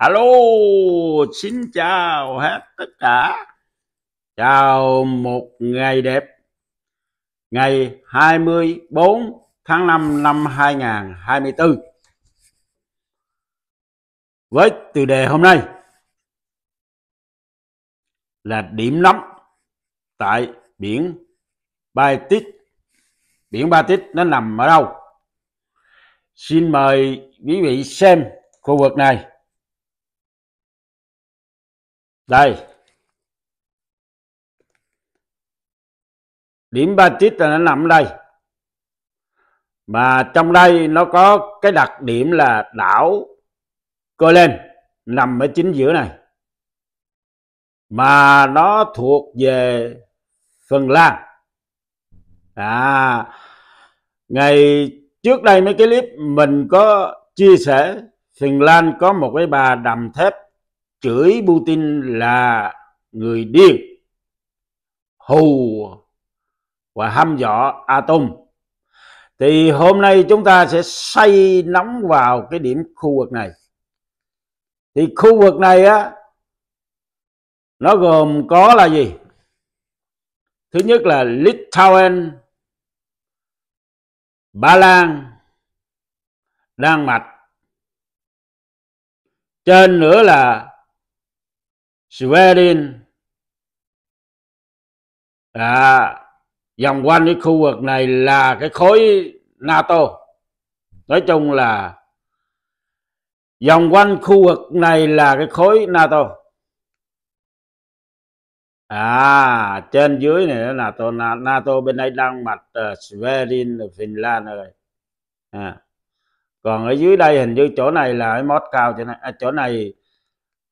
hello xin chào hết tất cả. Chào một ngày đẹp. Ngày 24 tháng 5 năm 2024. Với từ đề hôm nay là điểm nóng tại biển Baltic. Biển Baltic nó nằm ở đâu? Xin mời quý vị xem khu vực này đây điểm ba batit là nó nằm đây mà trong đây nó có cái đặc điểm là đảo cơ lên nằm ở chính giữa này mà nó thuộc về Phần Lan à ngày trước đây mấy cái clip mình có chia sẻ Phần Lan có một cái bà đầm thép chửi Putin là người điên hù và hăm dọ atom thì hôm nay chúng ta sẽ xây nóng vào cái điểm khu vực này thì khu vực này á nó gồm có là gì thứ nhất là Litauen, Ba Lan Đan Mạch trên nữa là Sweden à, vòng quanh cái khu vực này là cái khối NATO nói chung là vòng quanh khu vực này là cái khối NATO à trên dưới này là NATO NATO bên đây đang mặt uh, Sweden Finland rồi à còn ở dưới đây hình như chỗ này là cái mót cao chỗ này à, chỗ này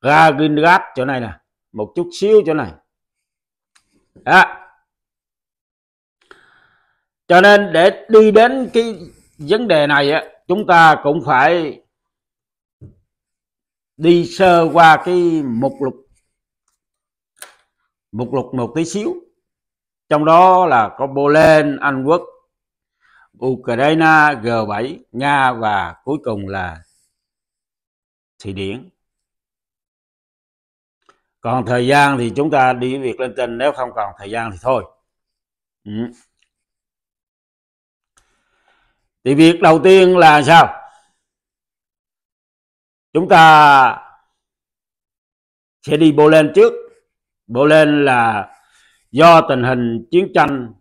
ra grat chỗ này nè một chút xíu chỗ này À, cho nên để đi đến cái vấn đề này á chúng ta cũng phải đi sơ qua cái mục lục mục lục một tí xíu trong đó là có Poland, Anh Quốc, Ukraine, G7, Nga và cuối cùng là Thụy Điển còn thời gian thì chúng ta đi việc lên trên nếu không còn thời gian thì thôi ừ. thì việc đầu tiên là sao chúng ta sẽ đi bô lên trước bô lên là do tình hình chiến tranh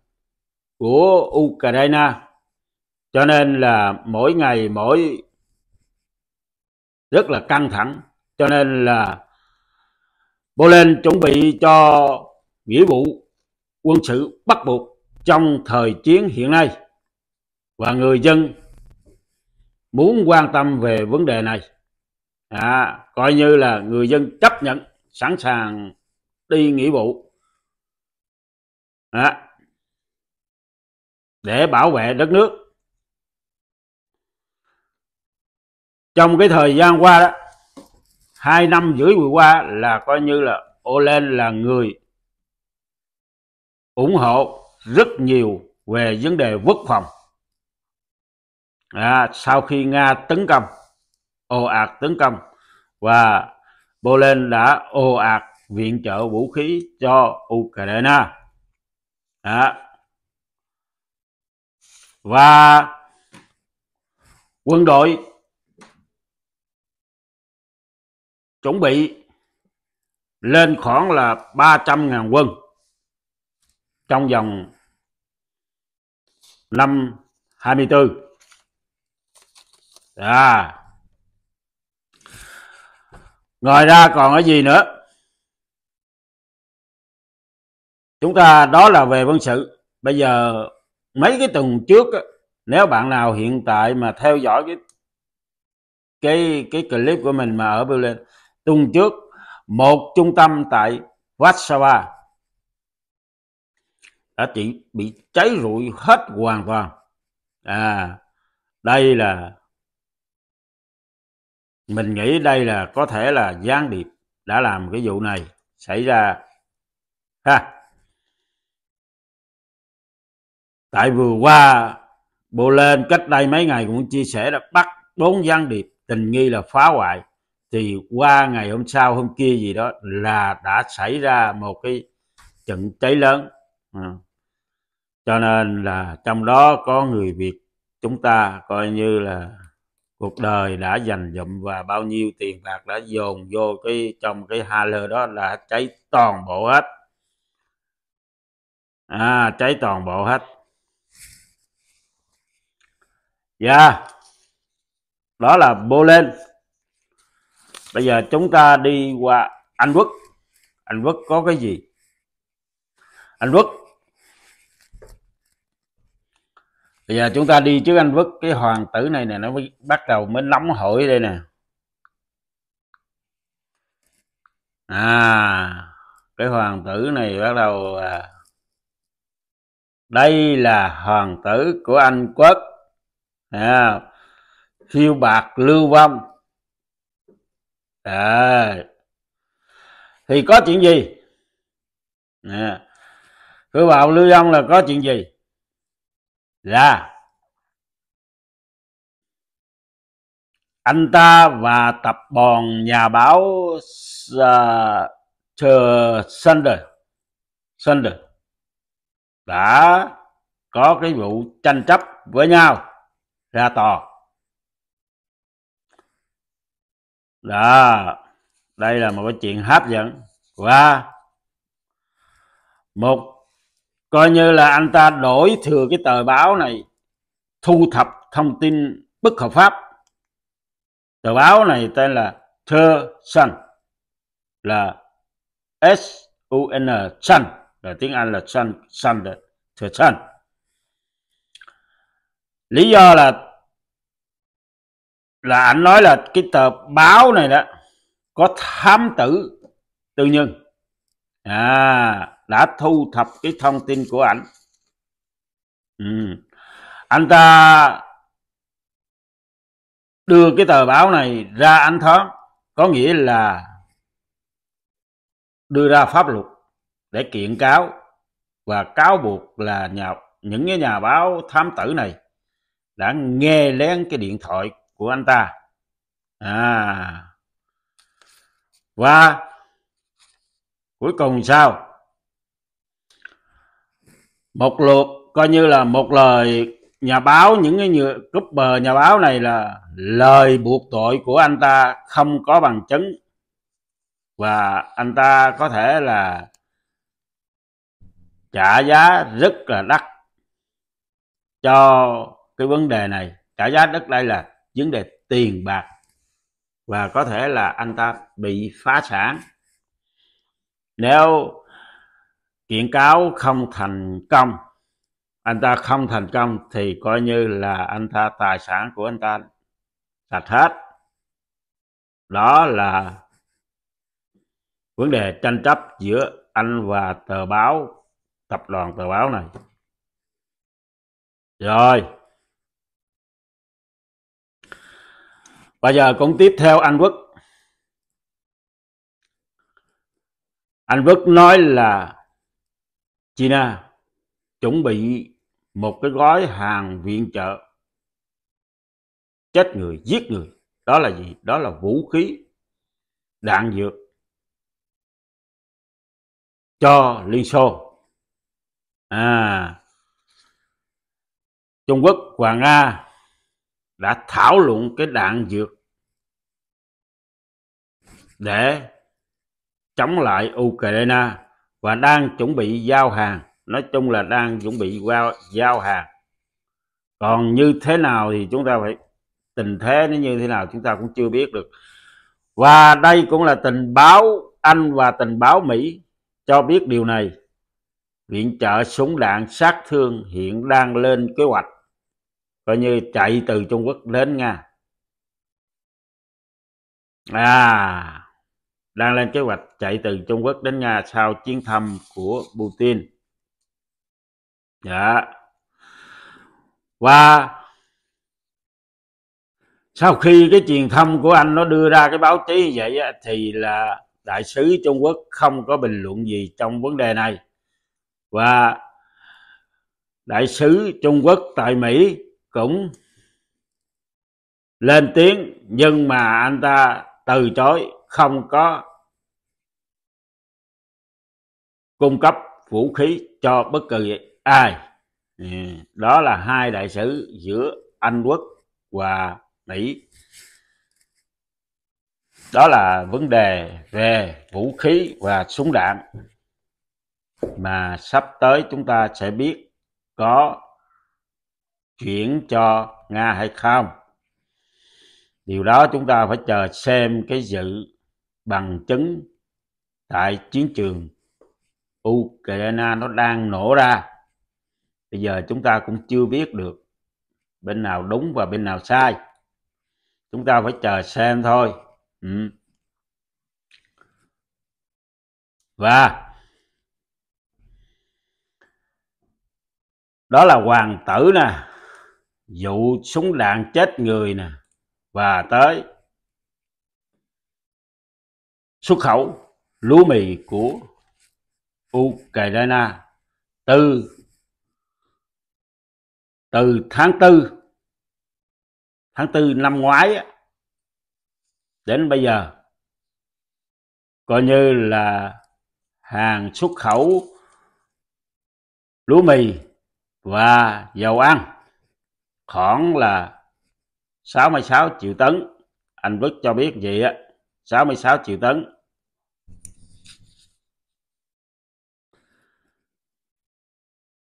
của ukraine cho nên là mỗi ngày mỗi rất là căng thẳng cho nên là Poland chuẩn bị cho nghĩa vụ quân sự bắt buộc trong thời chiến hiện nay và người dân muốn quan tâm về vấn đề này à, coi như là người dân chấp nhận sẵn sàng đi nghĩa vụ à, để bảo vệ đất nước trong cái thời gian qua đó hai năm rưỡi vừa qua là coi như là Olen là người ủng hộ rất nhiều về vấn đề quốc phòng à, sau khi Nga tấn công ồ ạt tấn công và Poland đã ồ ạt viện trợ vũ khí cho Ukraine à. và quân đội chuẩn bị lên khoảng là 300.000 quân trong vòng năm 24. À. Dạ. Ngoài ra còn cái gì nữa? Chúng ta đó là về quân sự. Bây giờ mấy cái tuần trước nếu bạn nào hiện tại mà theo dõi cái cái cái clip của mình mà ở Berlin tuần trước một trung tâm tại Warsaw đã chỉ bị cháy rụi hết hoàn toàn à đây là mình nghĩ đây là có thể là gián điệp đã làm cái vụ này xảy ra ha tại vừa qua bộ lên cách đây mấy ngày cũng chia sẻ là bắt bốn gián điệp tình nghi là phá hoại thì qua ngày hôm sau hôm kia gì đó là đã xảy ra một cái trận cháy lớn à. cho nên là trong đó có người việt chúng ta coi như là cuộc đời đã dành dụm và bao nhiêu tiền bạc đã dồn vô cái trong cái hai lơ đó là cháy toàn bộ hết à cháy toàn bộ hết dạ yeah. đó là bô lên bây giờ chúng ta đi qua Anh Quốc Anh Quốc có cái gì Anh Quốc bây giờ chúng ta đi trước Anh Quốc cái hoàng tử này nè nó mới bắt đầu mới nóng hổi đây nè à cái hoàng tử này bắt đầu à, đây là hoàng tử của Anh Quốc à, phiêu bạc lưu vong à, thì có chuyện gì à, cứ vào lưu ông là có chuyện gì là dạ. anh ta và tập đoàn nhà báo uh, Sander Sander đã có cái vụ tranh chấp với nhau ra tòa đó đây là một cái chuyện hấp dẫn và một coi như là anh ta đổi thừa cái tờ báo này thu thập thông tin bất hợp pháp tờ báo này tên là The Sun là S U N Sun là tiếng Anh là Sun Sun The Sun lý do là là anh nói là cái tờ báo này đó có thám tử tư nhân à đã thu thập cái thông tin của ảnh ừ. anh ta đưa cái tờ báo này ra anh thoáng có nghĩa là đưa ra pháp luật để kiện cáo và cáo buộc là nhà những cái nhà báo thám tử này đã nghe lén cái điện thoại của anh ta à và cuối cùng sao một lượt coi như là một lời nhà báo những cái cúp bờ nhà báo này là lời buộc tội của anh ta không có bằng chứng và anh ta có thể là trả giá rất là đắt cho cái vấn đề này trả giá đất đây là vấn đề tiền bạc và có thể là anh ta bị phá sản nếu kiện cáo không thành công anh ta không thành công thì coi như là anh ta tài sản của anh ta sạch hết đó là vấn đề tranh chấp giữa anh và tờ báo tập đoàn tờ báo này rồi bây giờ cũng tiếp theo anh Quốc anh Quốc nói là China chuẩn bị một cái gói hàng viện trợ chết người giết người đó là gì đó là vũ khí đạn dược cho Liên Xô à Trung Quốc và Nga đã thảo luận cái đạn dược để chống lại Ukraine và đang chuẩn bị giao hàng nói chung là đang chuẩn bị giao, giao hàng còn như thế nào thì chúng ta phải tình thế nó như thế nào chúng ta cũng chưa biết được và đây cũng là tình báo Anh và tình báo Mỹ cho biết điều này viện trợ súng đạn sát thương hiện đang lên kế hoạch coi như chạy từ Trung Quốc đến Nga à đang lên kế hoạch chạy từ Trung Quốc đến Nga sau chuyến thăm của Putin. Dạ. Và sau khi cái truyền thông của anh nó đưa ra cái báo chí như vậy á, thì là đại sứ Trung Quốc không có bình luận gì trong vấn đề này. Và đại sứ Trung Quốc tại Mỹ cũng lên tiếng nhưng mà anh ta từ chối không có cung cấp vũ khí cho bất cứ ai ừ, đó là hai đại sứ giữa Anh quốc và Mỹ đó là vấn đề về vũ khí và súng đạn mà sắp tới chúng ta sẽ biết có chuyển cho Nga hay không điều đó chúng ta phải chờ xem cái dự bằng chứng tại chiến trường Ukraine nó đang nổ ra bây giờ chúng ta cũng chưa biết được bên nào đúng và bên nào sai chúng ta phải chờ xem thôi ừ. và đó là hoàng tử nè vụ súng đạn chết người nè và tới xuất khẩu lúa mì của Ukraine từ từ tháng 4 tháng 4 năm ngoái đến bây giờ coi như là hàng xuất khẩu lúa mì và dầu ăn khoảng là 66 triệu tấn anh Vức cho biết vậy á 66 triệu tấn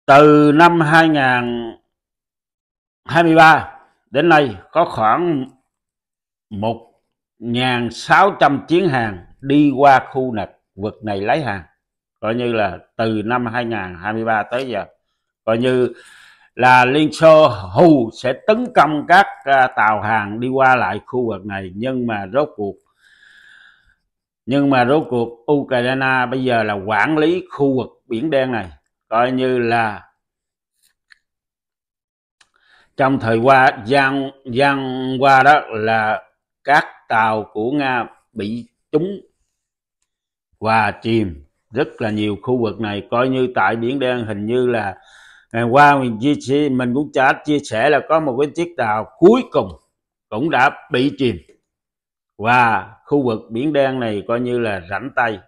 từ năm 2023 đến nay có khoảng 1.600 chuyến hàng đi qua khu nạc vực này lấy hàng coi như là từ năm 2023 tới giờ coi như là Liên Xô hù sẽ tấn công các à, tàu hàng đi qua lại khu vực này nhưng mà rốt cuộc nhưng mà rốt cuộc Ukraine bây giờ là quản lý khu vực biển đen này coi như là trong thời qua gian gian qua đó là các tàu của nga bị trúng và chìm rất là nhiều khu vực này coi như tại biển đen hình như là ngày qua mình chia sẻ mình cũng chả chia sẻ là có một cái chiếc tàu cuối cùng cũng đã bị chìm và khu vực biển đen này coi như là rảnh tay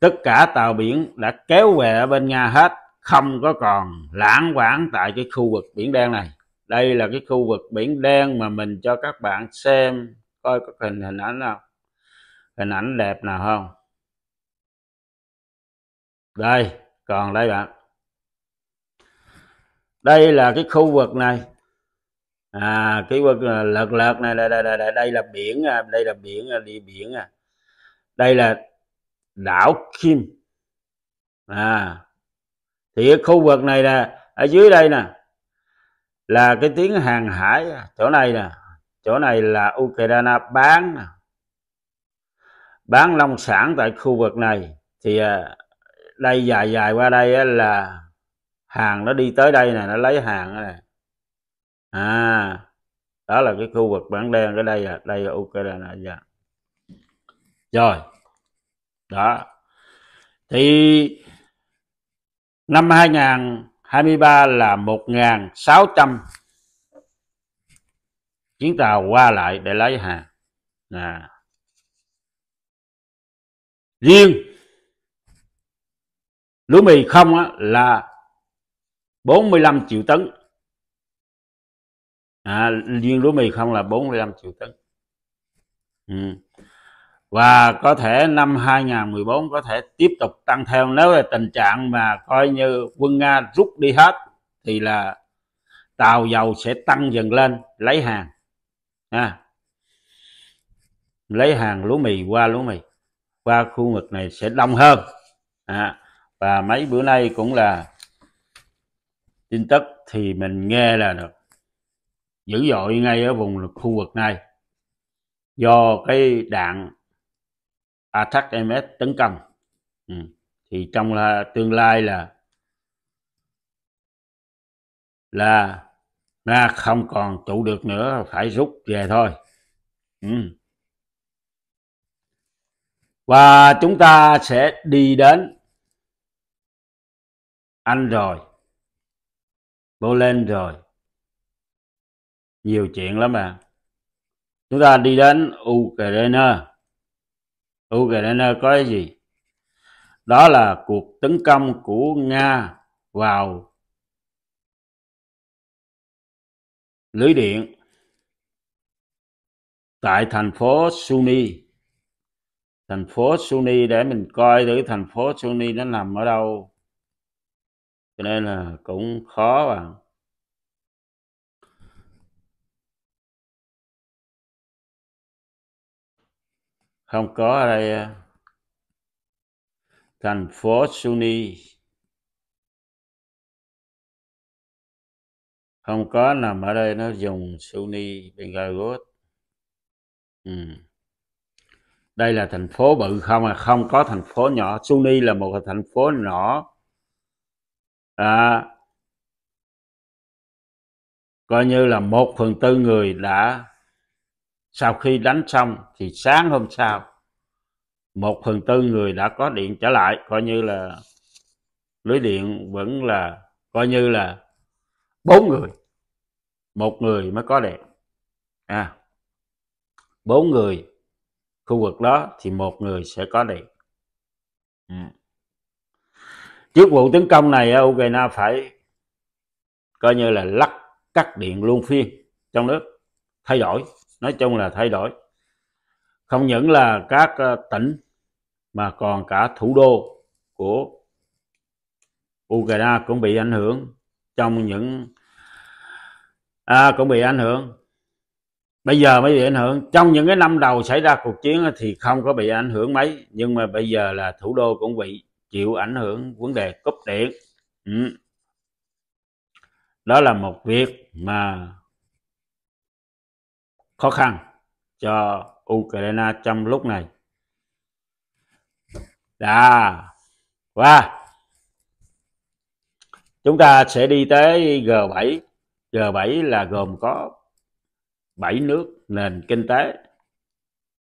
tất cả tàu biển đã kéo về ở bên Nga hết không có còn lãng quảng tại cái khu vực biển đen này đây là cái khu vực biển đen mà mình cho các bạn xem coi có hình hình ảnh nào hình ảnh đẹp nào không đây còn đây bạn đây là cái khu vực này à cái vực à, lợt lợt này đây đây đây đây là biển đây là biển à, à, đi biển đây là đảo Kim à thì cái khu vực này là ở dưới đây nè là cái tiếng hàng hải chỗ này nè chỗ này là Ukraine bán bán nông sản tại khu vực này thì à, đây dài dài qua đây là hàng nó đi tới đây nè nó lấy hàng này à đó là cái khu vực bản đen cái đây là đây là Ukraine dạ. rồi đó thì năm 2023 là 1.600 chuyến tàu qua lại để lấy hàng à. riêng lúa mì không á, là 45 triệu tấn à, riêng lúa mì không là 45 triệu tấn ừ và có thể năm 2014 có thể tiếp tục tăng theo nếu là tình trạng mà coi như quân Nga rút đi hết thì là tàu dầu sẽ tăng dần lên lấy hàng à, lấy hàng lúa mì qua lúa mì qua khu vực này sẽ đông hơn à, và mấy bữa nay cũng là tin tức thì mình nghe là được dữ dội ngay ở vùng khu vực này do cái đạn attack ms tấn công ừ. thì trong là tương lai là là nga không còn trụ được nữa phải rút về thôi ừ. và chúng ta sẽ đi đến anh rồi bố lên rồi nhiều chuyện lắm à chúng ta đi đến ukraine Ukraine có cái gì đó là cuộc tấn công của Nga vào lưới điện tại thành phố Sunni thành phố Sunni để mình coi thử thành phố Sunni nó nằm ở đâu cho nên là cũng khó vào không có ở đây à. thành phố Sunni không có nằm ở đây nó dùng Sunni Bengalut ừ. đây là thành phố bự không à không có thành phố nhỏ Sunni là một thành phố nhỏ à, coi như là một phần tư người đã sau khi đánh xong thì sáng hôm sau một phần tư người đã có điện trở lại coi như là lưới điện vẫn là coi như là bốn người một người mới có điện à bốn người khu vực đó thì một người sẽ có điện ừ. trước vụ tấn công này ukraine phải coi như là lắc cắt điện luôn phiên trong nước thay đổi nói chung là thay đổi không những là các ờ, tỉnh mà còn cả thủ đô của Ukraine cũng bị ảnh hưởng trong những à, cũng bị ảnh hưởng bây giờ mới bị ảnh hưởng trong những cái năm đầu xảy ra cuộc chiến thì không có bị ảnh hưởng mấy nhưng mà bây giờ là thủ đô cũng bị chịu ảnh hưởng vấn đề cúp điện ừ. đó là một việc mà khó khăn cho Ukraine trong lúc này đã và chúng ta sẽ đi tới G7 G7 là gồm có 7 nước nền kinh tế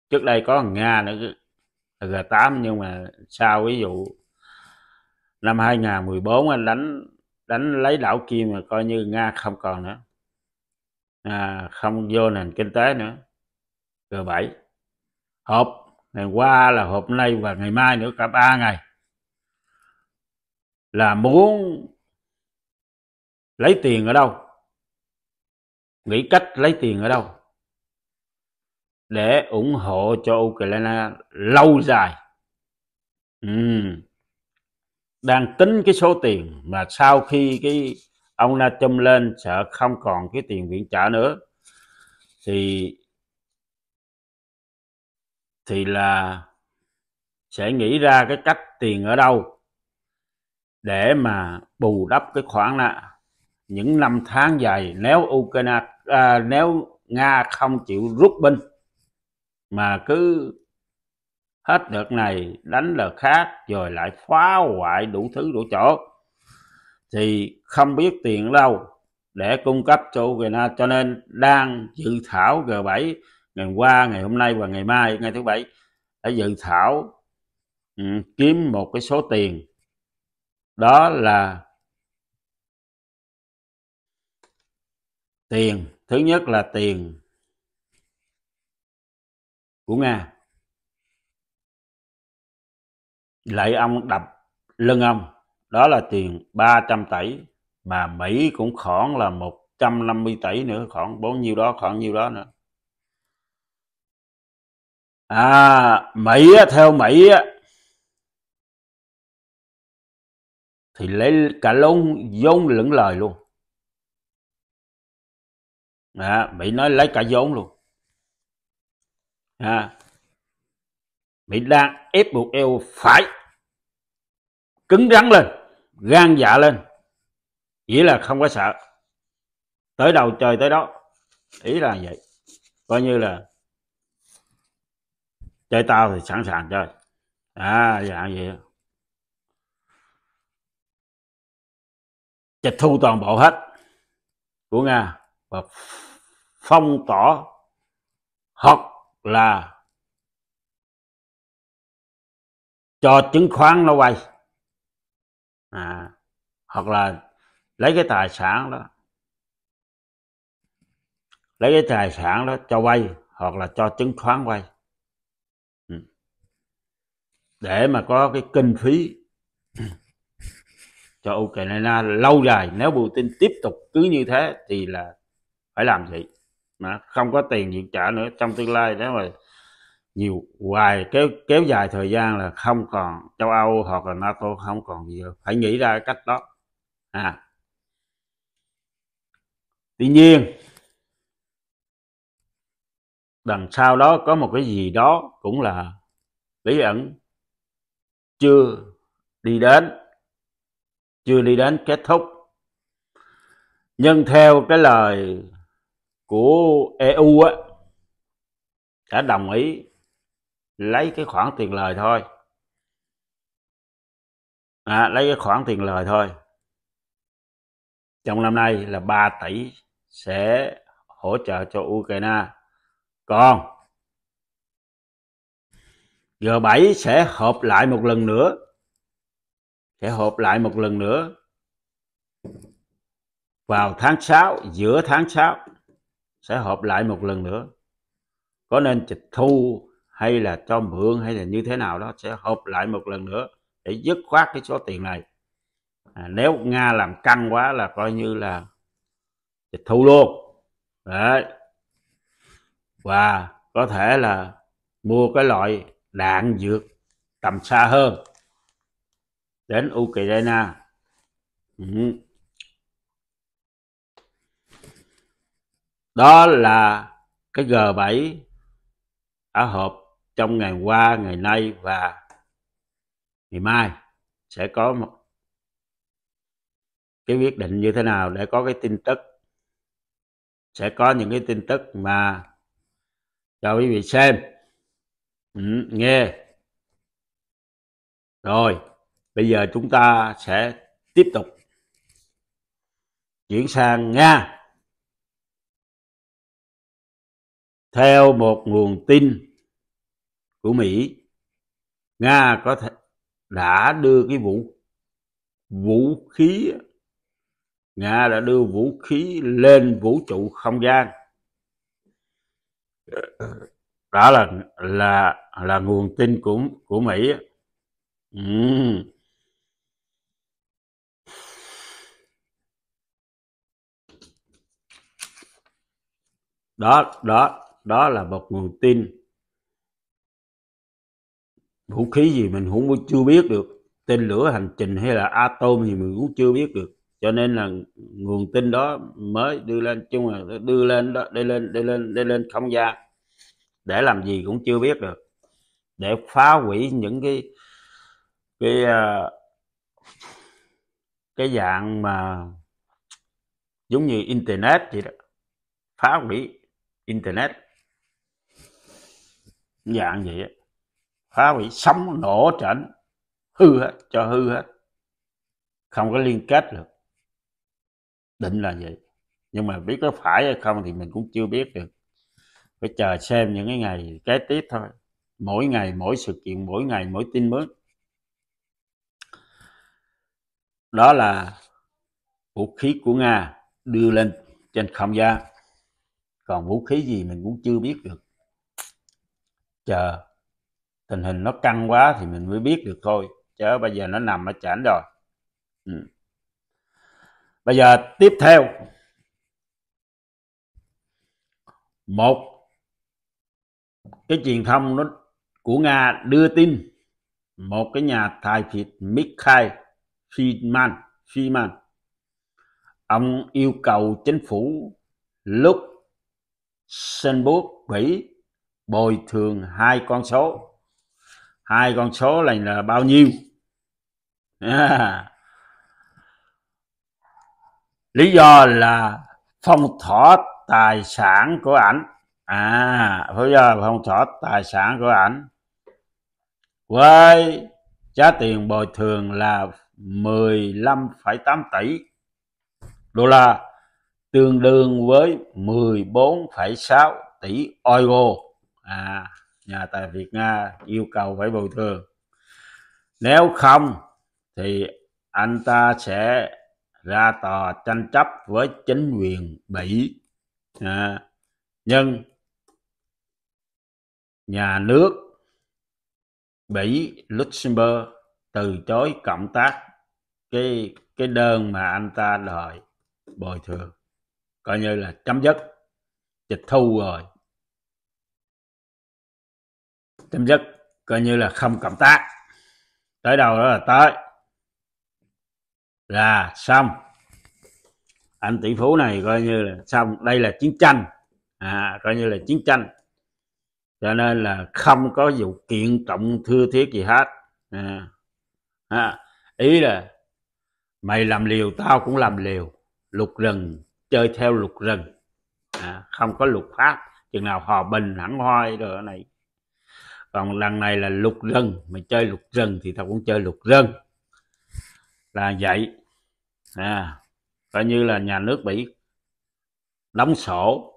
trước đây có Nga nữa G8 nhưng mà sau ví dụ năm 2014 anh đánh đánh lấy đảo Kim mà coi như Nga không còn nữa à, không vô nền kinh tế nữa G7 hộp ngày qua là hộp nay và ngày mai nữa cả ba ngày là muốn lấy tiền ở đâu nghĩ cách lấy tiền ở đâu để ủng hộ cho Ukraine lâu dài ừ. đang tính cái số tiền mà sau khi cái ông Na Chum lên sợ không còn cái tiền viện trả nữa thì thì là sẽ nghĩ ra cái cách tiền ở đâu để mà bù đắp cái khoản là những năm tháng dài nếu Ukraine à, nếu Nga không chịu rút binh mà cứ hết đợt này đánh đợt khác rồi lại phá hoại đủ thứ đủ chỗ thì không biết tiền đâu để cung cấp cho Ukraine cho nên đang dự thảo G7 ngày qua ngày hôm nay và ngày mai ngày thứ bảy đã dự thảo um, kiếm một cái số tiền đó là tiền thứ nhất là tiền của nga lại ông đập lưng ông đó là tiền 300 tỷ mà Mỹ cũng khoảng là 150 tỷ nữa khoảng bao nhiêu đó khoảng nhiêu đó nữa à Mỹ theo Mỹ thì lấy cả lông vốn lẫn lời luôn à, Mỹ nói lấy cả vốn luôn à, Mỹ đang ép buộc eo phải cứng rắn lên gan dạ lên nghĩa là không có sợ tới đầu trời tới đó ý là vậy coi như là chơi tao thì sẵn sàng chơi à dạ vậy tịch thu toàn bộ hết của nga và phong tỏ hoặc là cho chứng khoán nó quay à, hoặc là lấy cái tài sản đó lấy cái tài sản đó cho vay hoặc là cho chứng khoán vay ừ. để mà có cái kinh phí cho Ukraine lâu dài nếu Putin tiếp tục cứ như thế thì là phải làm gì mà không có tiền viện trả nữa trong tương lai nếu mà nhiều hoài kéo kéo dài thời gian là không còn châu Âu hoặc là NATO không còn gì phải nghĩ ra cách đó à tuy nhiên đằng sau đó có một cái gì đó cũng là bí ẩn chưa đi đến chưa đi đến kết thúc nhưng theo cái lời của EU á đã đồng ý lấy cái khoản tiền lời thôi à, lấy cái khoản tiền lời thôi trong năm nay là 3 tỷ sẽ hỗ trợ cho Ukraine. Còn G7 sẽ họp lại một lần nữa. Sẽ họp lại một lần nữa vào tháng 6, giữa tháng 6 sẽ họp lại một lần nữa. Có nên tịch thu hay là cho mượn hay là như thế nào đó sẽ họp lại một lần nữa để dứt khoát cái số tiền này. À, nếu Nga làm căng quá là coi như là tịch thu luôn đấy và có thể là mua cái loại đạn dược tầm xa hơn đến Ukraine ừ. đó là cái G7 đã họp trong ngày qua ngày nay và ngày mai sẽ có một cái quyết định như thế nào để có cái tin tức sẽ có những cái tin tức mà cho quý vị xem ừ, nghe rồi bây giờ chúng ta sẽ tiếp tục chuyển sang nga theo một nguồn tin của mỹ nga có thể đã đưa cái vũ vũ khí Nga đã đưa vũ khí lên vũ trụ không gian đó là là là nguồn tin của của Mỹ ừ. đó đó đó là một nguồn tin vũ khí gì mình cũng chưa biết được tên lửa hành trình hay là atom gì mình cũng chưa biết được cho nên là nguồn tin đó mới đưa lên chung là đưa lên đó đưa lên đưa lên đưa lên không gian để làm gì cũng chưa biết được để phá hủy những cái cái à, cái dạng mà giống như internet vậy đó phá hủy internet dạng vậy đó. phá hủy sống nổ trận hư hết cho hư hết không có liên kết được định là vậy nhưng mà biết có phải hay không thì mình cũng chưa biết được phải chờ xem những cái ngày kế tiếp thôi mỗi ngày mỗi sự kiện mỗi ngày mỗi tin mới đó là vũ khí của nga đưa lên trên không gian còn vũ khí gì mình cũng chưa biết được chờ tình hình nó căng quá thì mình mới biết được thôi chứ bây giờ nó nằm ở chảnh rồi ừ bây giờ tiếp theo một cái truyền thông nó của nga đưa tin một cái nhà tài phiệt Mikhail Friedman, Friedman ông yêu cầu chính phủ lúc Luxembourg Mỹ bồi thường hai con số hai con số này là bao nhiêu à, lý do là phong tỏa tài sản của ảnh à lý do là phong tỏa tài sản của ảnh với giá tiền bồi thường là 15,8 tỷ đô la tương đương với 14,6 tỷ euro à nhà tài Việt Nga yêu cầu phải bồi thường nếu không thì anh ta sẽ ra tòa tranh chấp với chính quyền Bỉ à, nhưng nhà nước Bỉ Luxembourg từ chối cộng tác cái cái đơn mà anh ta đòi bồi thường coi như là chấm dứt tịch thu rồi chấm dứt coi như là không cộng tác tới đâu đó là tới là xong anh tỷ phú này coi như là xong đây là chiến tranh à, coi như là chiến tranh cho nên là không có vụ kiện trọng thưa thiết gì hết à, à, ý là mày làm liều tao cũng làm liều lục rừng chơi theo lục rừng à, không có lục pháp chừng nào hòa bình hẳn hoi rồi này còn lần này là lục rừng mày chơi lục rừng thì tao cũng chơi lục rừng là vậy à, coi như là nhà nước bị đóng sổ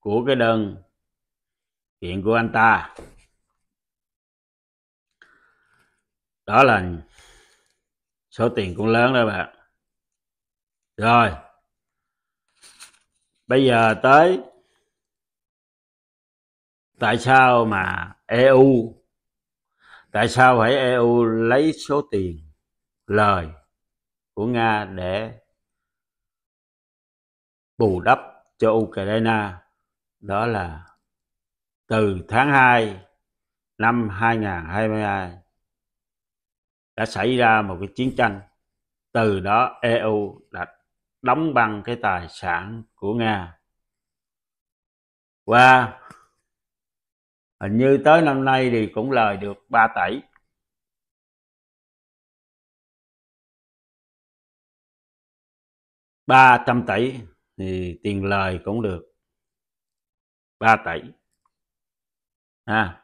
của cái đơn kiện của anh ta đó là số tiền cũng lớn đó bạn rồi bây giờ tới tại sao mà eu tại sao phải eu lấy số tiền lời của Nga để bù đắp cho Ukraine đó là từ tháng 2 năm 2022 đã xảy ra một cái chiến tranh từ đó EU đã đóng băng cái tài sản của Nga và hình như tới năm nay thì cũng lời được ba tỷ 300 tỷ thì tiền lời cũng được 3 tỷ à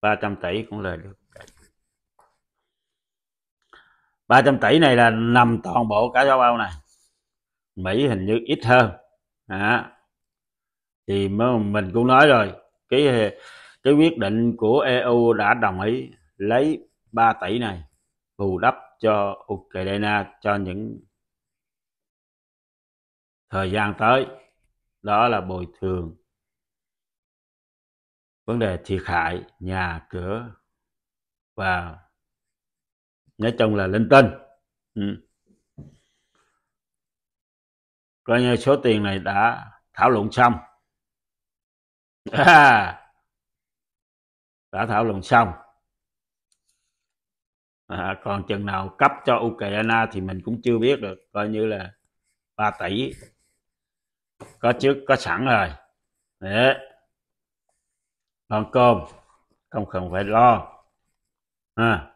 300 tỷ cũng lời được 300 tỷ này là nằm toàn bộ cả châu Âu này Mỹ hình như ít hơn à, thì mình cũng nói rồi cái cái quyết định của EU đã đồng ý lấy 3 tỷ này bù đắp cho Ukraine cho những thời gian tới đó là bồi thường vấn đề thiệt hại nhà cửa và nói chung là linh tinh ừ. coi như số tiền này đã thảo luận xong à, đã thảo luận xong à, còn chừng nào cấp cho Ukraine thì mình cũng chưa biết được coi như là 3 tỷ có trước có sẵn rồi để con cơm không cần phải lo à.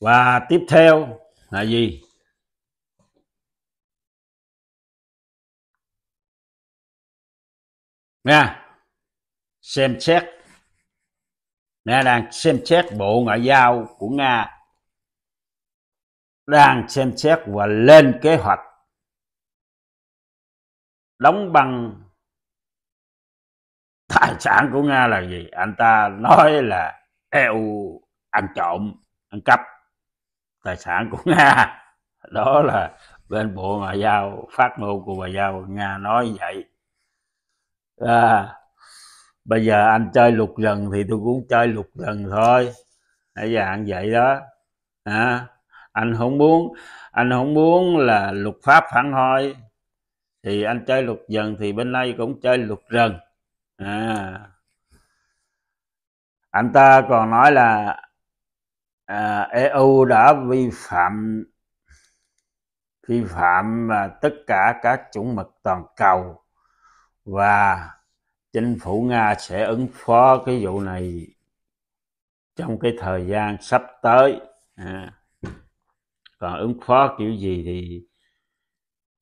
và tiếp theo là gì nha xem xét nga đang xem xét bộ ngoại giao của nga đang xem xét và lên kế hoạch đóng băng tài sản của nga là gì anh ta nói là eu ăn trộm ăn cắp tài sản của nga đó là bên bộ ngoại giao phát ngôn của ngoại giao nga nói vậy à, bây giờ anh chơi lục dần thì tôi cũng chơi lục dần thôi bây giờ anh vậy đó à, anh không muốn anh không muốn là luật pháp phản hồi thì anh chơi luật dần thì bên đây cũng chơi luật rần à. anh ta còn nói là à, EU đã vi phạm vi phạm à, tất cả các chuẩn mực toàn cầu và chính phủ Nga sẽ ứng phó cái vụ này trong cái thời gian sắp tới à. còn ứng phó kiểu gì thì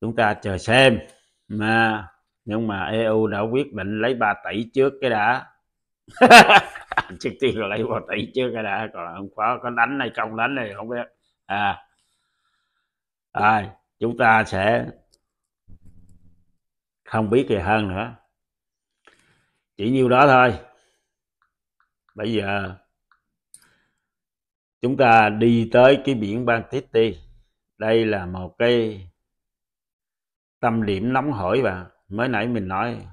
chúng ta chờ xem mà nhưng mà EU đã quyết định lấy 3 tỷ trước cái đã trước tiên là lấy 3 tỷ trước cái đã còn không có có đánh hay không đánh này không biết à, à chúng ta sẽ không biết gì hơn nữa chỉ nhiêu đó thôi bây giờ chúng ta đi tới cái biển bang Titi đây là một cái tâm điểm nóng hổi và mới nãy mình nói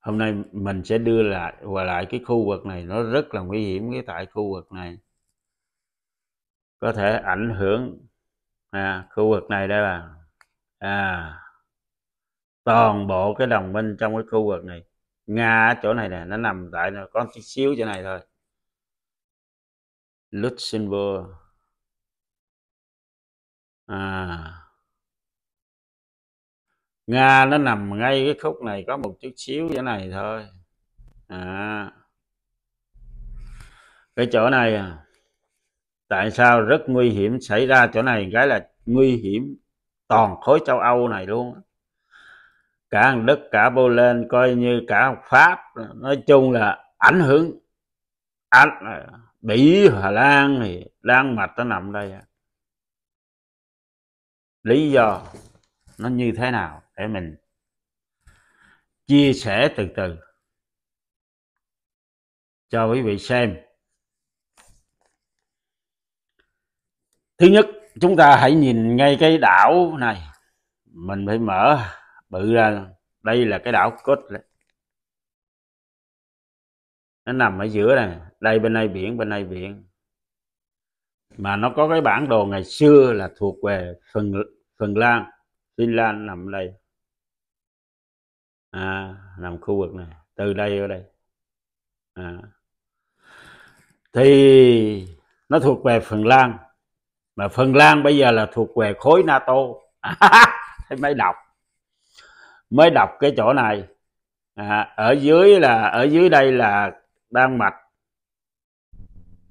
hôm nay mình sẽ đưa lại và lại cái khu vực này nó rất là nguy hiểm cái tại khu vực này có thể ảnh hưởng à, khu vực này đây là à, toàn bộ cái đồng minh trong cái khu vực này nga ở chỗ này nè nó nằm tại nó có chút xíu chỗ này thôi Luxembourg à Nga nó nằm ngay cái khúc này có một chút xíu chỗ này thôi à. cái chỗ này à. tại sao rất nguy hiểm xảy ra chỗ này cái là nguy hiểm toàn khối châu Âu này luôn cả hàng Đức cả Poland coi như cả Pháp nói chung là ảnh hưởng ảnh Bỉ Hà Lan thì Lan mạch nó nằm đây lý do nó như thế nào để mình chia sẻ từ từ cho quý vị xem thứ nhất chúng ta hãy nhìn ngay cái đảo này mình phải mở bự ra đây là cái đảo cốt nó nằm ở giữa này đây bên đây biển bên đây biển mà nó có cái bản đồ ngày xưa là thuộc về phần phần lan Tuy Lan nằm đây à, nằm khu vực này từ đây ở đây à. thì nó thuộc về Phần Lan mà Phần Lan bây giờ là thuộc về khối NATO thì mới đọc mới đọc cái chỗ này à, ở dưới là ở dưới đây là Đan Mạch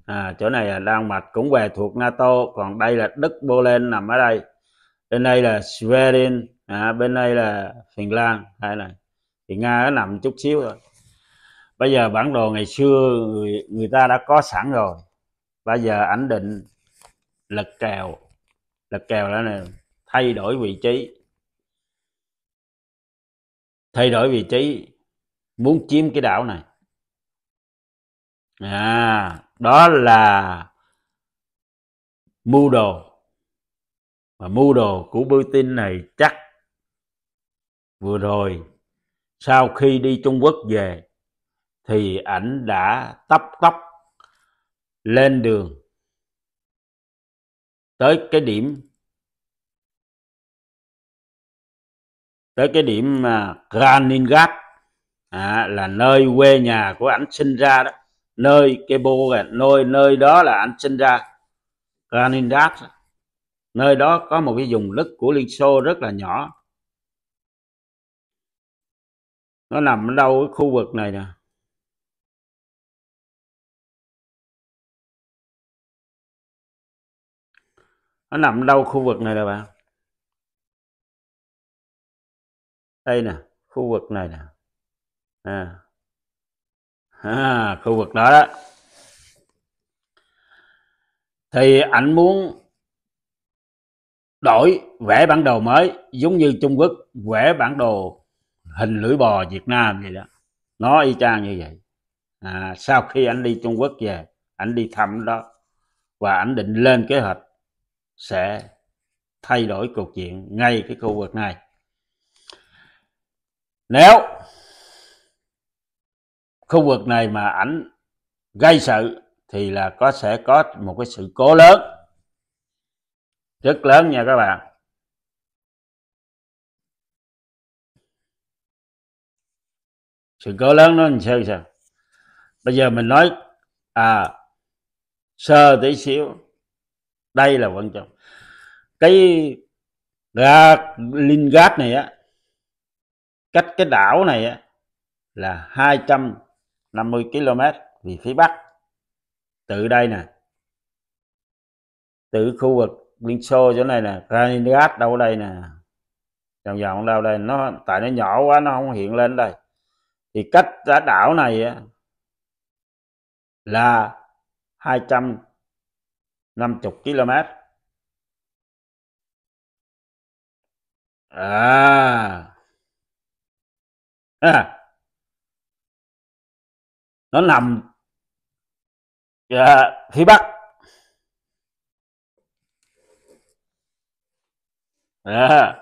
à, chỗ này là Đan Mạch cũng về thuộc NATO còn đây là Đức Poland nằm ở đây bên đây là Sweden à, bên đây là Phần Lan hay là thì Nga nó nằm chút xíu thôi bây giờ bản đồ ngày xưa người, người ta đã có sẵn rồi bây giờ ảnh định lật kèo lật kèo đó nè, thay đổi vị trí thay đổi vị trí muốn chiếm cái đảo này à đó là mưu đồ mà mưu đồ của Putin này chắc vừa rồi sau khi đi Trung Quốc về thì ảnh đã tấp tóc lên đường tới cái điểm tới cái điểm mà Kaliningrad à, là nơi quê nhà của ảnh sinh ra đó nơi cái bô này, nơi nơi đó là ảnh sinh ra Kaliningrad Nơi đó có một cái vùng đất của Liên Xô rất là nhỏ. Nó nằm ở đâu cái khu vực này nè. Nó nằm đâu khu vực này nè bạn. Đây nè, khu vực này nè. À. À, khu vực đó đó thì ảnh muốn đổi vẽ bản đồ mới giống như Trung Quốc vẽ bản đồ hình lưỡi bò Việt Nam vậy đó nó y chang như vậy à, sau khi anh đi Trung Quốc về anh đi thăm đó và anh định lên kế hoạch sẽ thay đổi cục diện ngay cái khu vực này nếu khu vực này mà ảnh gây sự thì là có sẽ có một cái sự cố lớn rất lớn nha các bạn sự cố lớn nó làm sao sao bây giờ mình nói à sơ tí xíu đây là quan trọng cái ga Lingard này á cách cái đảo này á là 250 km về phía bắc từ đây nè từ khu vực liên xô chỗ này nè Kaliningrad đâu đây nè dòng dòng đâu đây nó tại nó nhỏ quá nó không hiện lên đây thì cách ra đảo này là 250 km à à nó nằm à, phía bắc đó à.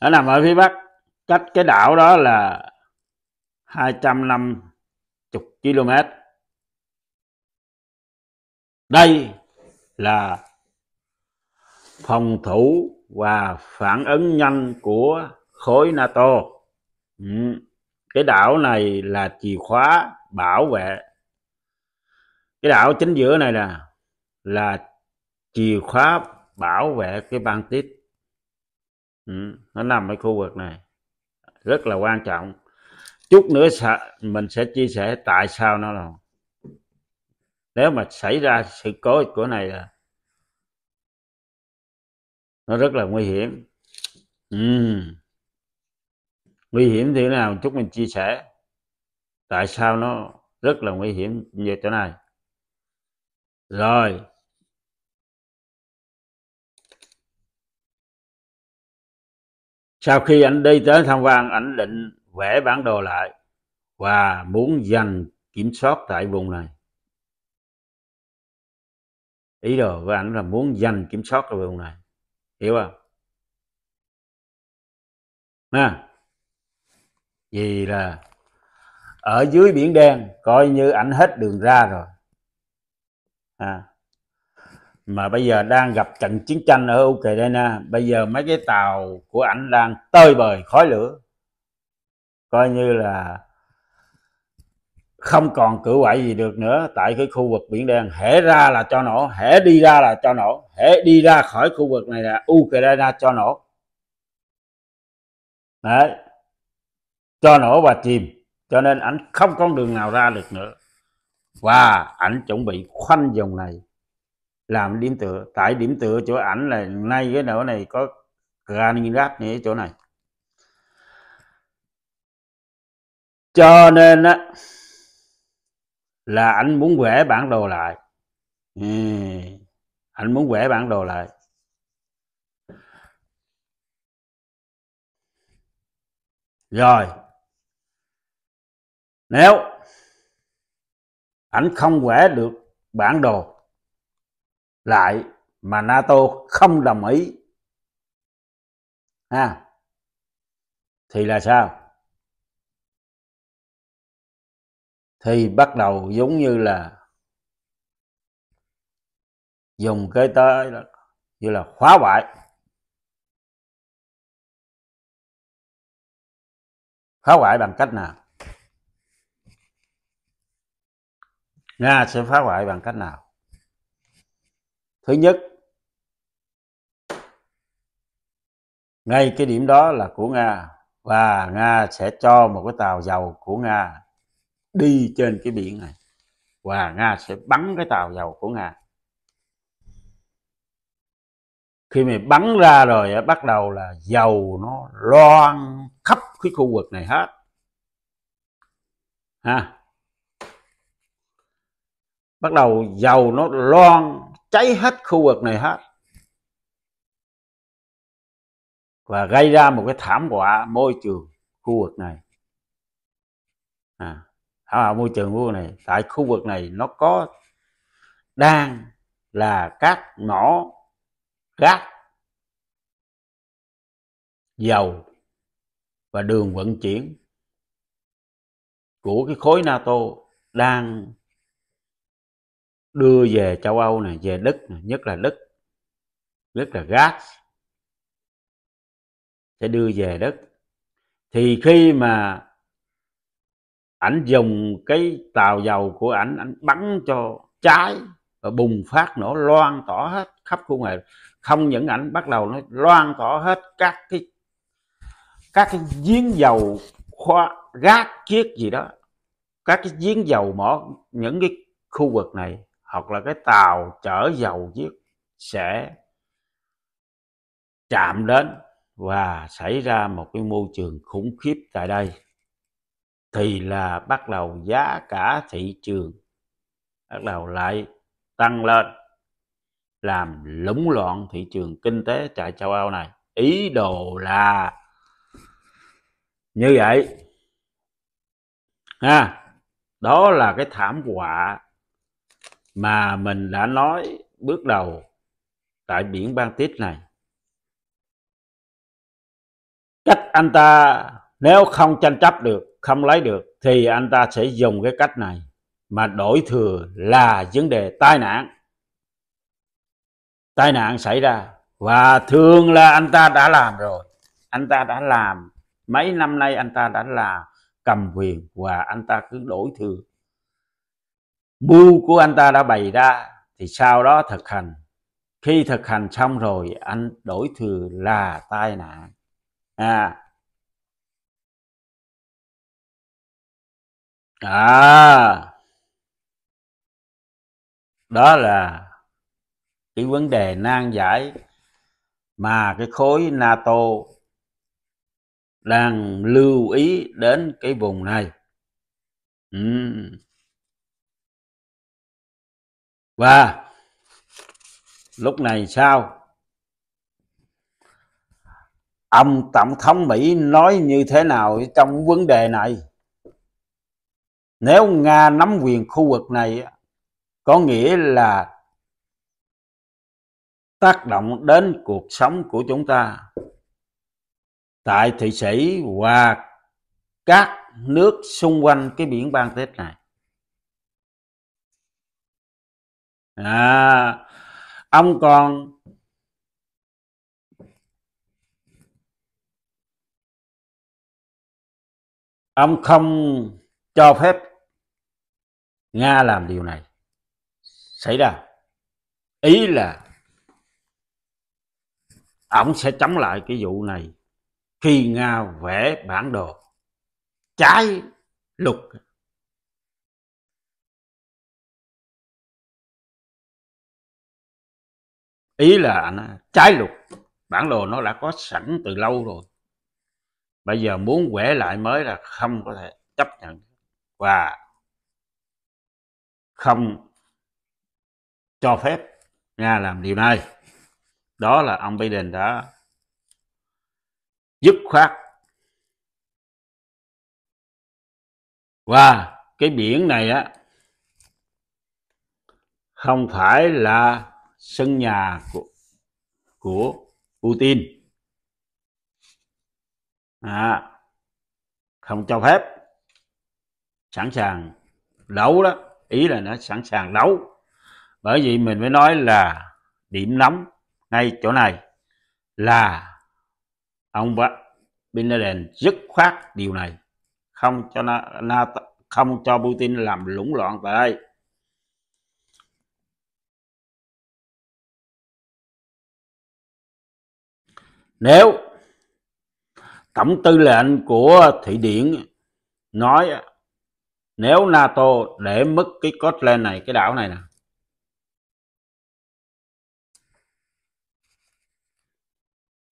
nó nằm ở phía bắc cách cái đảo đó là 250 km đây là phòng thủ và phản ứng nhanh của khối NATO ừ. cái đảo này là chìa khóa bảo vệ cái đảo chính giữa này là, là chìa khóa bảo vệ cái băng tít Ừ, nó nằm ở khu vực này rất là quan trọng chút nữa mình sẽ chia sẻ tại sao nó là nếu mà xảy ra sự cố của này là nó rất là nguy hiểm ừ. nguy hiểm thế nào chút mình chia sẻ tại sao nó rất là nguy hiểm về chỗ này rồi Sau khi anh đi tới Tham Quan, ảnh định vẽ bản đồ lại và muốn giành kiểm soát tại vùng này. Ý đồ với ảnh là muốn giành kiểm soát tại vùng này. Hiểu không? Nha. Vì là ở dưới biển đen coi như ảnh hết đường ra rồi. À, mà bây giờ đang gặp trận chiến tranh ở Ukraine bây giờ mấy cái tàu của ảnh đang tơi bời khói lửa coi như là không còn cử quậy gì được nữa tại cái khu vực biển đen hễ ra là cho nổ hễ đi ra là cho nổ hễ đi ra khỏi khu vực này là Ukraine cho nổ đấy cho nổ và chìm cho nên ảnh không có đường nào ra được nữa và ảnh chuẩn bị khoanh vùng này làm điểm tựa tại điểm tựa chỗ ảnh là nay cái chỗ này có granite này chỗ này cho nên á là anh muốn vẽ bản đồ lại ừ. anh muốn vẽ bản đồ lại rồi nếu anh không vẽ được bản đồ lại mà NATO không đồng ý à, thì là sao thì bắt đầu giống như là dùng cái tới như là phá hoại phá hoại bằng cách nào nga sẽ phá hoại bằng cách nào thứ nhất ngay cái điểm đó là của nga và nga sẽ cho một cái tàu dầu của nga đi trên cái biển này và nga sẽ bắn cái tàu dầu của nga khi mà bắn ra rồi bắt đầu là dầu nó loan khắp cái khu vực này hết ha bắt đầu dầu nó loan cháy hết khu vực này hết và gây ra một cái thảm họa môi trường khu vực này à, thảm họa môi trường khu vực này tại khu vực này nó có đang là các mỏ gác dầu và đường vận chuyển của cái khối NATO đang đưa về châu Âu này, về Đức này, nhất là Đức, nhất là gas sẽ đưa về Đức. Thì khi mà ảnh dùng cái tàu dầu của ảnh ảnh bắn cho trái và bùng phát nổ loan tỏ hết khắp khu ngoài không những ảnh bắt đầu nó loan tỏ hết các cái các cái giếng dầu khoa gác chiếc gì đó các cái giếng dầu mỏ những cái khu vực này hoặc là cái tàu chở dầu chiếc sẽ chạm đến và xảy ra một cái môi trường khủng khiếp tại đây thì là bắt đầu giá cả thị trường bắt đầu lại tăng lên làm lũng loạn thị trường kinh tế tại châu Âu này ý đồ là như vậy ha đó là cái thảm họa mà mình đã nói bước đầu tại biển băng tít này cách anh ta nếu không tranh chấp được không lấy được thì anh ta sẽ dùng cái cách này mà đổi thừa là vấn đề tai nạn tai nạn xảy ra và thường là anh ta đã làm rồi anh ta đã làm mấy năm nay anh ta đã là cầm quyền và anh ta cứ đổi thừa mưu của anh ta đã bày ra thì sau đó thực hành khi thực hành xong rồi anh đổi thừa là tai nạn à à đó là cái vấn đề nan giải mà cái khối NATO đang lưu ý đến cái vùng này. Uhm và lúc này sao ông tổng thống mỹ nói như thế nào trong vấn đề này nếu nga nắm quyền khu vực này có nghĩa là tác động đến cuộc sống của chúng ta tại thị sĩ và các nước xung quanh cái biển bang này à, ông còn ông không cho phép nga làm điều này xảy ra ý là ông sẽ chống lại cái vụ này khi nga vẽ bản đồ trái luật ý là nó trái luật bản đồ nó đã có sẵn từ lâu rồi bây giờ muốn quẻ lại mới là không có thể chấp nhận và không cho phép nga làm điều này đó là ông biden đã dứt khoát và cái biển này á không phải là sân nhà của của Putin à, không cho phép sẵn sàng đấu đó ý là nó sẵn sàng đấu bởi vì mình mới nói là điểm nóng ngay chỗ này là ông Bin Laden dứt khoát điều này không cho Na, không cho Putin làm lũng loạn tại đây nếu tổng tư lệnh của Thụy Điển nói nếu NATO để mất cái Scotland này cái đảo này nè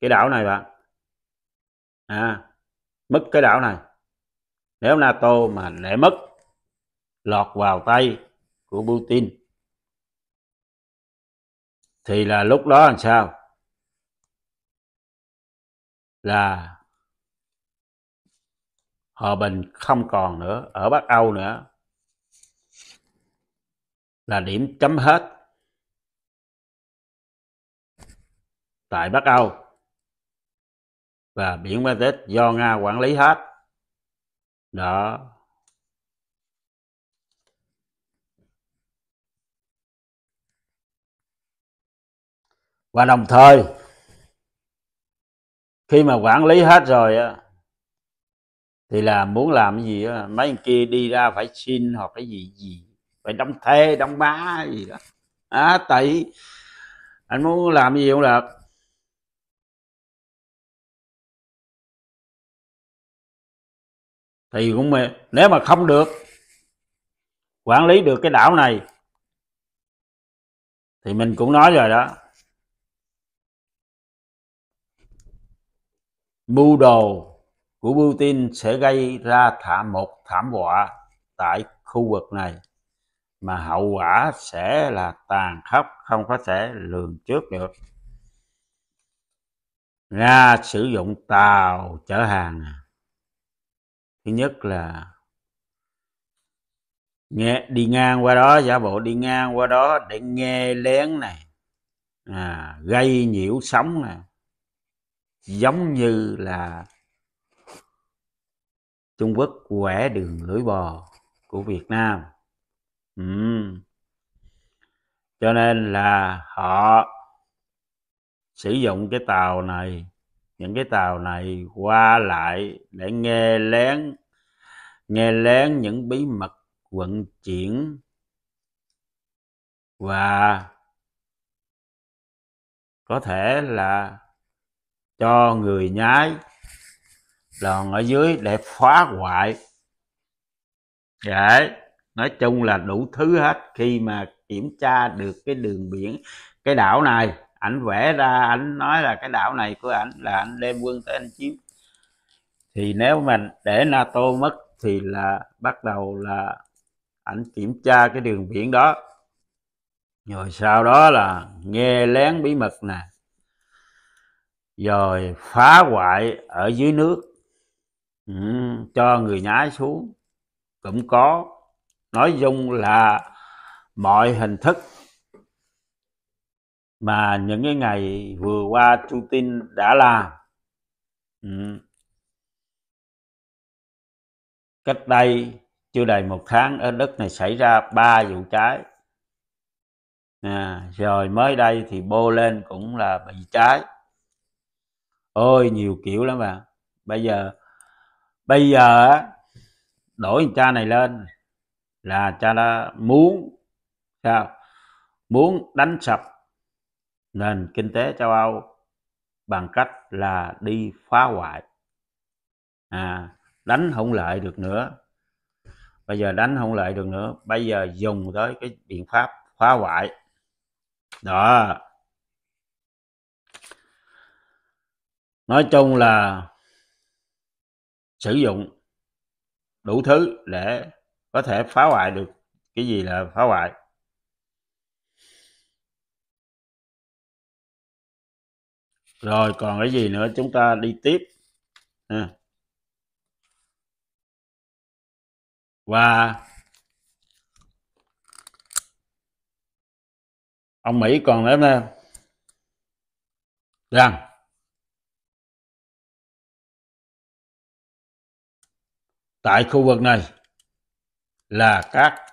cái đảo này bạn à mất cái đảo này nếu NATO mà để mất lọt vào tay của Putin thì là lúc đó làm sao là hòa bình không còn nữa ở Bắc Âu nữa là điểm chấm hết tại Bắc Âu và biển Baltic do Nga quản lý hết đó và đồng thời khi mà quản lý hết rồi á thì là muốn làm cái gì á mấy anh kia đi ra phải xin hoặc cái gì gì phải đóng thê đóng bá gì đó à, tại anh muốn làm gì cũng được thì cũng nếu mà không được quản lý được cái đảo này thì mình cũng nói rồi đó mưu đồ của Putin sẽ gây ra thảm một thảm họa tại khu vực này mà hậu quả sẽ là tàn khốc không có thể lường trước được. Nga sử dụng tàu chở hàng. Thứ nhất là nghe đi ngang qua đó giả bộ đi ngang qua đó để nghe lén này à, gây nhiễu sóng này giống như là Trung Quốc quẻ đường lưỡi bò của Việt Nam ừ. cho nên là họ sử dụng cái tàu này những cái tàu này qua lại để nghe lén nghe lén những bí mật vận chuyển và có thể là cho người nhái lòn ở dưới để phá hoại để nói chung là đủ thứ hết khi mà kiểm tra được cái đường biển cái đảo này ảnh vẽ ra ảnh nói là cái đảo này của ảnh là anh đem quân tới anh chiếm thì nếu mình để nato mất thì là bắt đầu là ảnh kiểm tra cái đường biển đó rồi sau đó là nghe lén bí mật nè rồi phá hoại ở dưới nước ừ, cho người nhái xuống cũng có nói chung là mọi hình thức mà những cái ngày vừa qua Putin đã làm ừ. cách đây chưa đầy một tháng ở đất này xảy ra ba vụ cháy à, rồi mới đây thì bô lên cũng là bị cháy ơi nhiều kiểu lắm mà bây giờ bây giờ đổi cha này lên là cha đã muốn sao muốn đánh sập nền kinh tế châu Âu bằng cách là đi phá hoại à đánh không lại được nữa bây giờ đánh không lại được nữa bây giờ dùng tới cái biện pháp phá hoại đó nói chung là sử dụng đủ thứ để có thể phá hoại được cái gì là phá hoại rồi còn cái gì nữa chúng ta đi tiếp à. và ông mỹ còn nói rằng tại khu vực này là các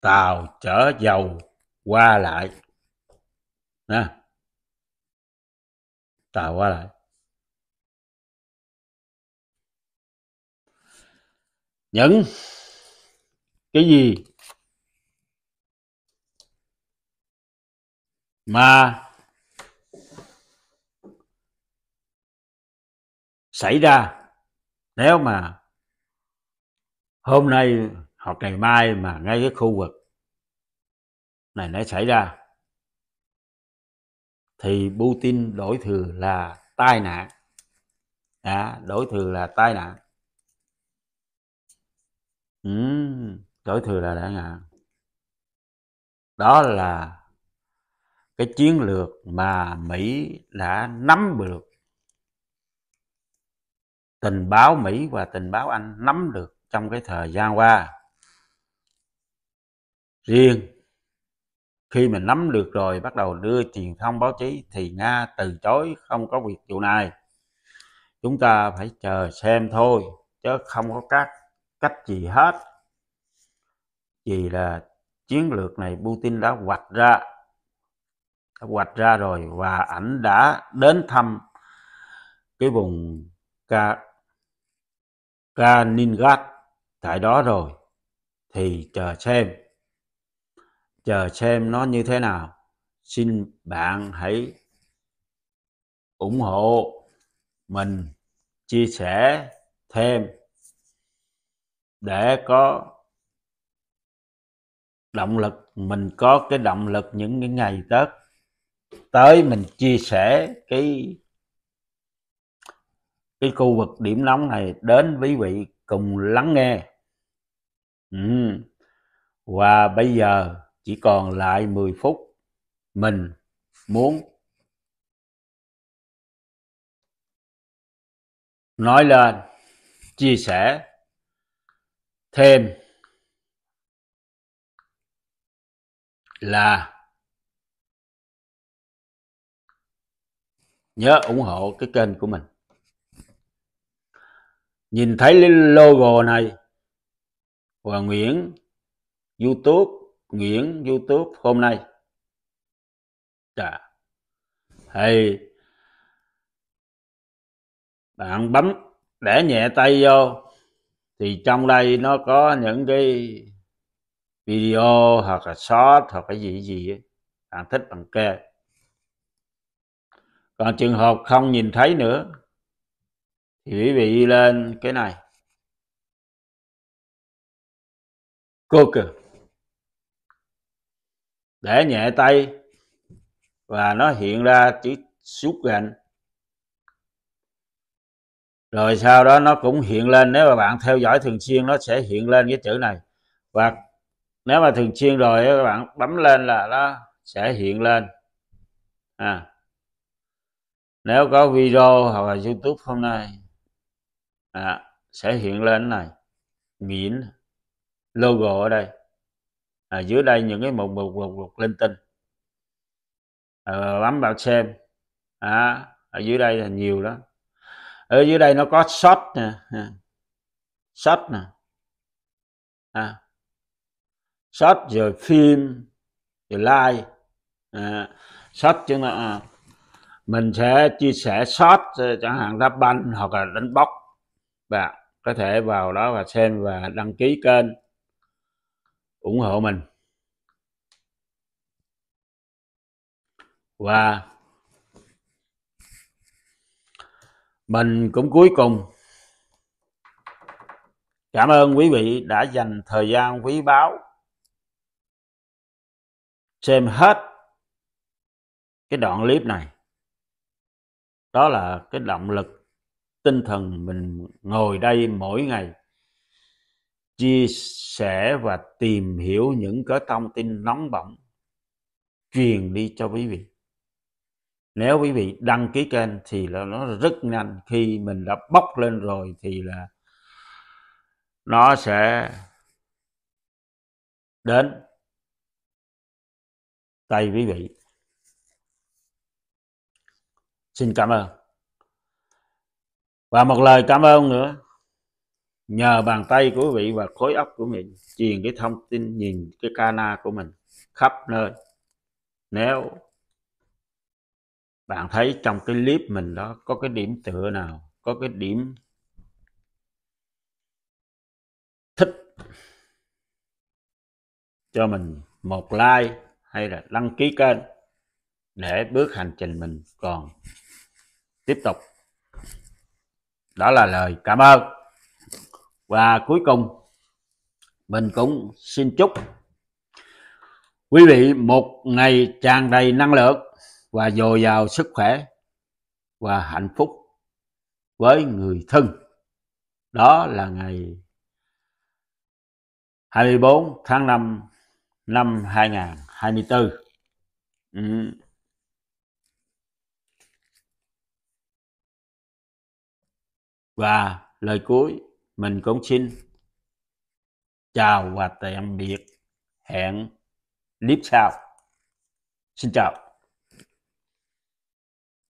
tàu chở dầu qua lại nè tàu qua lại những cái gì mà xảy ra nếu mà hôm nay hoặc ngày mai mà ngay cái khu vực này nó xảy ra thì Putin đổi thừa là tai nạn à, đổi thừa là tai nạn ừ, đổi thừa là đại nạn đó là cái chiến lược mà Mỹ đã nắm được tình báo Mỹ và tình báo Anh nắm được trong cái thời gian qua. Riêng khi mình nắm được rồi bắt đầu đưa truyền thông báo chí thì Nga từ chối không có việc vụ này. Chúng ta phải chờ xem thôi chứ không có các cách gì hết. Vì là chiến lược này Putin đã hoạch ra đã hoạch ra rồi và ảnh đã đến thăm cái vùng Ka, Kaliningrad tại đó rồi thì chờ xem chờ xem nó như thế nào xin bạn hãy ủng hộ mình chia sẻ thêm để có động lực mình có cái động lực những cái ngày tết tới mình chia sẻ cái cái khu vực điểm nóng này đến quý vị cùng lắng nghe ừ. và bây giờ chỉ còn lại 10 phút mình muốn nói lên chia sẻ thêm là nhớ ủng hộ cái kênh của mình nhìn thấy logo này và Nguyễn YouTube Nguyễn YouTube hôm nay Chà. thì bạn bấm để nhẹ tay vô thì trong đây nó có những cái video hoặc là short hoặc cái gì gì bạn thích bằng kê còn trường hợp không nhìn thấy nữa thì quý vị lên cái này Google để nhẹ tay và nó hiện ra chữ xúc gạnh rồi sau đó nó cũng hiện lên nếu mà bạn theo dõi thường xuyên nó sẽ hiện lên cái chữ này và nếu mà thường xuyên rồi các bạn bấm lên là nó sẽ hiện lên à nếu có video hoặc là youtube hôm nay à, sẽ hiện lên này miễn logo ở đây à, dưới đây những cái mục mục mục mục linh tinh à, bấm vào xem à, ở dưới đây là nhiều đó ở dưới đây nó có shot nè shot nè à, shot rồi phim rồi like à, shot chứ là à, mình sẽ chia sẻ shot ờ, chẳng hạn đáp banh hoặc là đánh bóc bạn có thể vào đó và xem và đăng ký kênh ủng hộ mình và mình cũng cuối cùng cảm ơn quý vị đã dành thời gian quý báu xem hết cái đoạn clip này đó là cái động lực tinh thần mình ngồi đây mỗi ngày chia sẻ và tìm hiểu những cái thông tin nóng bỏng truyền đi cho quý vị nếu quý vị đăng ký kênh thì là nó rất nhanh khi mình đã bốc lên rồi thì là nó sẽ đến tay quý vị xin cảm ơn và một lời cảm ơn nữa nhờ bàn tay của quý vị và khối óc của mình truyền cái thông tin nhìn cái cana của mình khắp nơi nếu bạn thấy trong cái clip mình đó có cái điểm tựa nào có cái điểm thích cho mình một like hay là đăng ký kênh để bước hành trình mình còn tiếp tục đó là lời cảm ơn và cuối cùng mình cũng xin chúc quý vị một ngày tràn đầy năng lượng và dồi dào sức khỏe và hạnh phúc với người thân đó là ngày 24 tháng 5 năm 2024 ừ. và lời cuối mình cũng xin chào và tạm biệt hẹn clip sau xin chào